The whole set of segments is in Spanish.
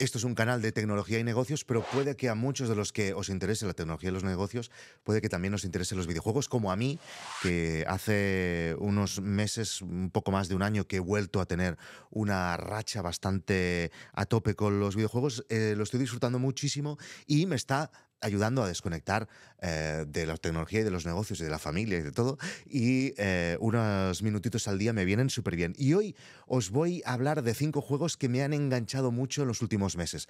Esto es un canal de tecnología y negocios, pero puede que a muchos de los que os interese la tecnología y los negocios, puede que también os interesen los videojuegos, como a mí, que hace unos meses, un poco más de un año, que he vuelto a tener una racha bastante a tope con los videojuegos. Eh, lo estoy disfrutando muchísimo y me está ayudando a desconectar eh, de la tecnología y de los negocios y de la familia y de todo. Y eh, unos minutitos al día me vienen súper bien. Y hoy os voy a hablar de cinco juegos que me han enganchado mucho en los últimos meses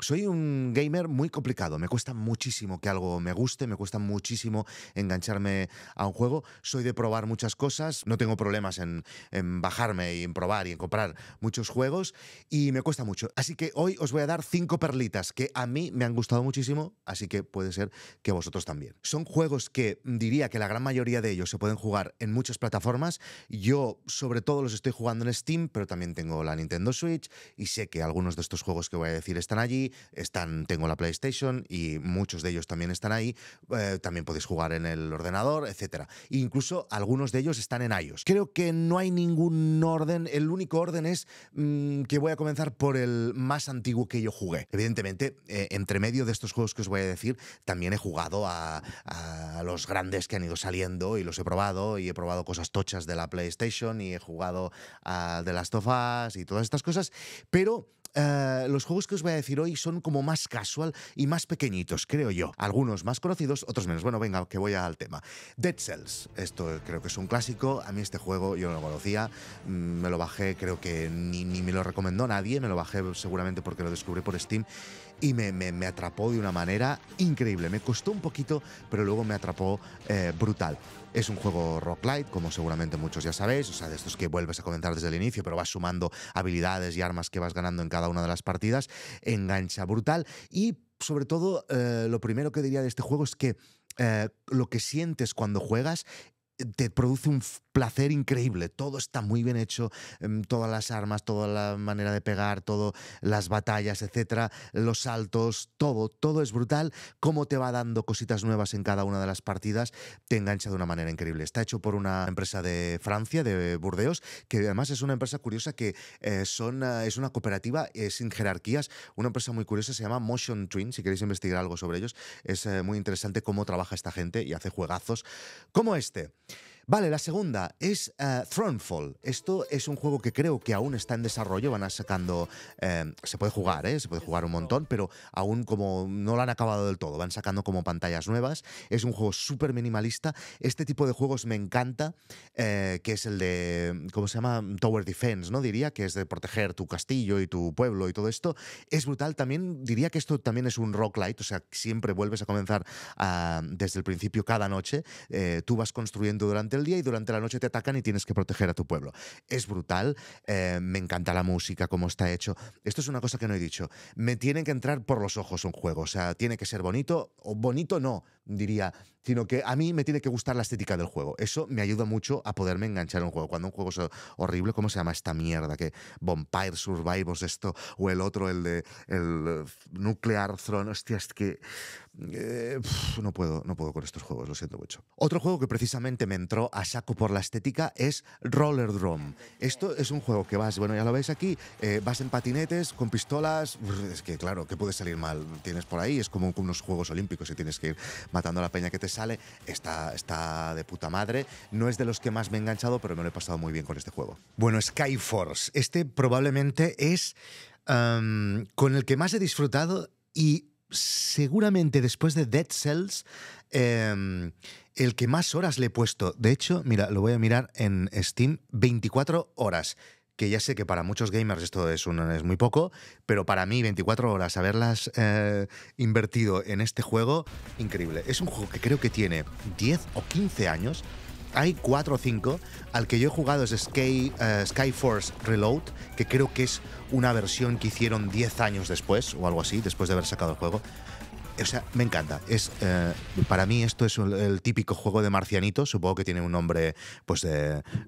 soy un gamer muy complicado, me cuesta muchísimo que algo me guste, me cuesta muchísimo engancharme a un juego, soy de probar muchas cosas, no tengo problemas en, bajarme y en probar y en comprar muchos juegos y me cuesta mucho. Así que hoy os voy a dar cinco perlitas que a mí me han gustado muchísimo, así que puede ser que vosotros también. Son juegos que diría que la gran mayoría de ellos se pueden jugar en muchas plataformas, yo sobre todo los estoy jugando en Steam, pero también tengo la Nintendo Switch y sé que algunos de estos juegos que voy a decir están allí están, tengo la PlayStation y muchos de ellos también están ahí, eh, también podéis jugar en el ordenador, etc. incluso algunos de ellos están en iOS. Creo que no hay ningún orden, el único orden es mm, que voy a comenzar por el más antiguo que yo jugué. Evidentemente, eh, entre medio de estos juegos que os voy a decir, también he jugado a, a los grandes que han ido saliendo y los he probado y he probado cosas tochas de la PlayStation y he jugado a The Last of y todas estas cosas, pero eh, los juegos que os voy a decir hoy son como más casual y más pequeñitos, creo yo. Algunos más conocidos, otros menos. Bueno, venga, que voy al tema. Dead Cells, esto creo que es un clásico. A mí este juego yo no lo conocía, mm, me lo bajé, creo que ni, ni me lo recomendó nadie, me lo bajé seguramente porque lo descubrí por Steam y me, me, atrapó de una manera increíble. Me costó un poquito, pero luego me atrapó eh, brutal. Es un juego rock light, como seguramente muchos ya sabéis, o sea, de estos que vuelves a comenzar desde el inicio, pero vas sumando habilidades y armas que vas ganando en cada una de las partidas. Engancha brutal y sobre todo, eh, lo primero que diría de este juego es que eh, lo que sientes cuando juegas te produce un placer increíble. Todo está muy bien hecho, em, todas las armas, toda la manera de pegar, ...todas las batallas, etcétera, los saltos, todo, todo es brutal. Cómo te va dando cositas nuevas en cada una de las partidas, te engancha de una manera increíble. Está hecho por una empresa de Francia, de Burdeos, que además es una empresa curiosa que eh, son, eh, es una cooperativa eh, sin jerarquías, una empresa muy curiosa, se llama Motion Twin, si queréis investigar algo sobre ellos, es muy interesante cómo trabaja esta gente y hace juegazos como este. Vale, la segunda es eh, Thronefall. Esto es un juego que creo que aún está en desarrollo, van a sacando... Em, se puede jugar, ¿eh? Se puede jugar un montón, pero aún como no lo han acabado del todo, van sacando como pantallas nuevas. Es un juego súper minimalista. Este tipo de juegos me encanta, eh, que es el de, ¿cómo se llama? Tower Defense, ¿no? Diría, que es de proteger tu castillo y tu pueblo y todo esto. Es brutal. También diría que esto también es un rock light, o sea, siempre vuelves a comenzar ah, desde el principio cada noche. Eh, tú vas construyendo durante el día y durante la noche te atacan y tienes que proteger a tu pueblo. Es brutal, eh, me encanta la música, cómo está hecho. Esto es una cosa que no he dicho. Me tiene que entrar por los ojos un juego, o sea, tiene que ser bonito, o bonito no, diría, sino que a mí me tiene que gustar la estética del juego. Eso me ayuda mucho a poderme enganchar a un juego. Cuando un juego es horrible, ¿cómo se llama esta mierda? Que Vampire Survivors, esto, o el otro, el de el eh, Nuclear Throne. Hostia, que. Eh, no, puedo, no puedo con estos juegos, lo siento mucho. Otro juego que precisamente me entró a saco por la estética es Roller Drum. Esto es un juego que vas, bueno, ya lo veis aquí, eh, vas en patinetes, con pistolas. Es que, claro, que puede salir mal. Tienes por ahí, es como unos juegos olímpicos y tienes que ir matando a la peña que te sale. Está, está de puta madre. No es de los que más me he enganchado, pero me lo he pasado muy bien con este juego. Bueno, Skyforce. Este probablemente es con el que más he disfrutado y seguramente después de Dead Cells, em, el que más horas le he puesto. De hecho, mira, lo voy a mirar en Steam, 24 horas que ya sé que para muchos gamers esto es, un, es muy poco, pero para mí 24 horas haberlas eh, invertido en este juego, increíble. Es un juego que creo que tiene 10 o 15 años. Hay 4 o 5. Al que yo he jugado es Sky, eh, Skyforce Reload, que creo que es una versión que hicieron 10 años después, o algo así, después de haber sacado el juego. O sea, me encanta. Es, eh, para mí esto es el, típico juego de marcianito. Supongo que tiene un nombre, pues,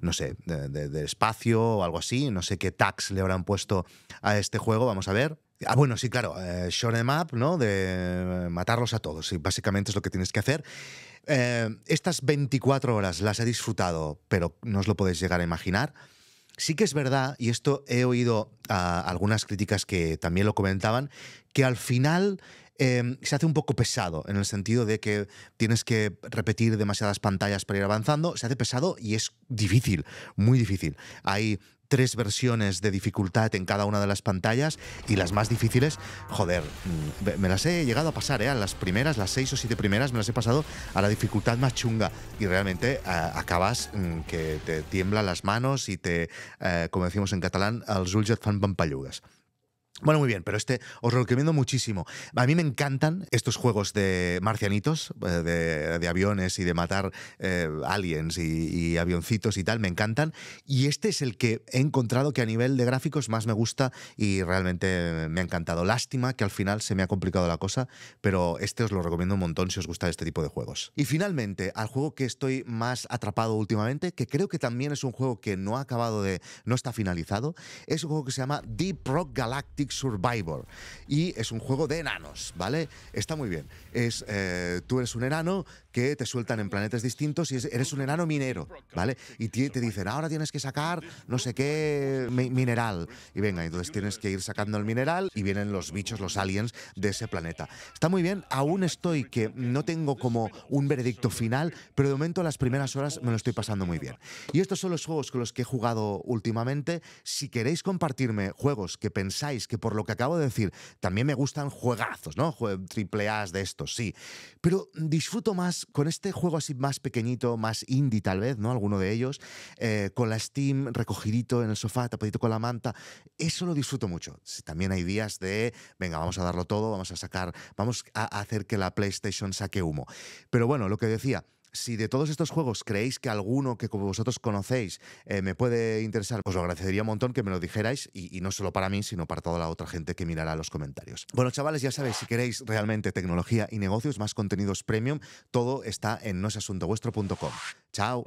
no sé, de, espacio o algo así. No sé qué tags le habrán puesto a este juego. Vamos a ver. Ah, bueno, sí, claro. Eh, em ¿no? De eh, matarlos a todos. Y básicamente es lo que tienes que hacer. Eh, estas 24 horas las he disfrutado, pero no os lo podéis llegar a imaginar. Sí que es verdad, y esto he oído a algunas críticas que también lo comentaban, que al final Em, se hace un poco pesado en el sentido de que tienes que repetir demasiadas pantallas para ir avanzando. Se hace pesado y es difícil, muy difícil. Hay tres versiones de dificultad en cada una de las pantallas y las más difíciles, joder, mm, me las he llegado a pasar, ¿eh? A las primeras, las seis o siete primeras, me las he pasado a la dificultad más chunga y realmente eh, acabas mm, que te tiemblan las manos y te, eh, como decimos en catalán, al zuljet et fan bueno, muy bien, pero este os lo recomiendo muchísimo. A mí me encantan estos juegos de marcianitos, eh, de, aviones y de matar eh, aliens y, y, avioncitos y tal, me encantan. Y este es el que he encontrado que a nivel de gráficos más me gusta y realmente me ha encantado. Lástima que al final se me ha complicado la cosa, pero este os lo recomiendo un montón si os gusta este tipo de juegos. Y finalmente, al juego que estoy más atrapado últimamente, que creo que también es un juego que no ha acabado de, no está finalizado, es un juego que se llama Deep Rock Galactic Survivor. Y es un juego de enanos, ¿vale? Está muy bien. Es, eh, tú eres un enano que te sueltan en planetas distintos y eres un enano minero, ¿vale? Y te dicen, ahora tienes que sacar no sé qué mineral. Y venga, entonces tienes que ir sacando el mineral y vienen los bichos, los aliens de ese planeta. Está muy bien, aún estoy que no tengo como un veredicto final, pero de momento las primeras horas me lo estoy pasando muy bien. Y estos son los juegos con los que he jugado últimamente. Si queréis compartirme juegos que pensáis que por lo que acabo de decir, también me gustan juegazos, ¿no? triple A's de estos, sí. Pero disfruto más con este juego así más pequeñito, más indie tal vez, ¿no? Alguno de ellos, eh, con la Steam recogidito en el sofá, tapadito con la manta. Eso lo disfruto mucho. También hay días de, venga, vamos a darlo todo, vamos a sacar, vamos a hacer que la PlayStation saque humo. Pero bueno, lo que decía, si de todos estos juegos creéis que alguno que como vosotros conocéis eh, me puede interesar, os lo agradecería un montón que me lo dijerais y, no solo para mí, sino para toda la otra gente que mirará los comentarios. Bueno, chavales, ya sabéis, si queréis realmente tecnología y negocios, más contenidos premium, todo está en noesasuntovuestro.com. Chao.